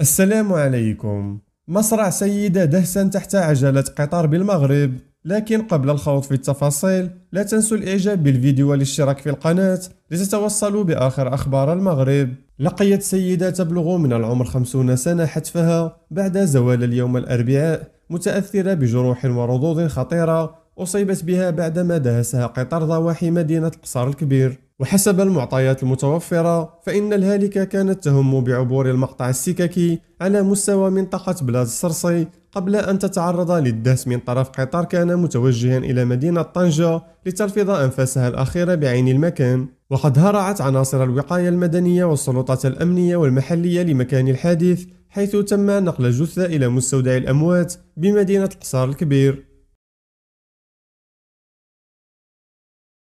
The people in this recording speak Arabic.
السلام عليكم مصرع سيدة دهسا تحت عجلة قطار بالمغرب لكن قبل الخوض في التفاصيل لا تنسوا الإعجاب بالفيديو والاشتراك في القناة لتتوصلوا بآخر أخبار المغرب لقيت سيدة تبلغ من العمر 50 سنة حتفها بعد زوال اليوم الأربعاء متأثرة بجروح وردود خطيرة أصيبت بها بعدما دهسها قطار ضواحي مدينة القصر الكبير وحسب المعطيات المتوفرة فإن الهالكة كانت تهم بعبور المقطع السككي على مستوى منطقة بلاد الصرصي قبل أن تتعرض للدهس من طرف قطار كان متوجها إلى مدينة طنجة لتلفظ أنفاسها الأخيرة بعين المكان وقد هرعت عناصر الوقاية المدنية والسلطات الأمنية والمحلية لمكان الحادث حيث تم نقل الجثة إلى مستودع الأموات بمدينة القصار الكبير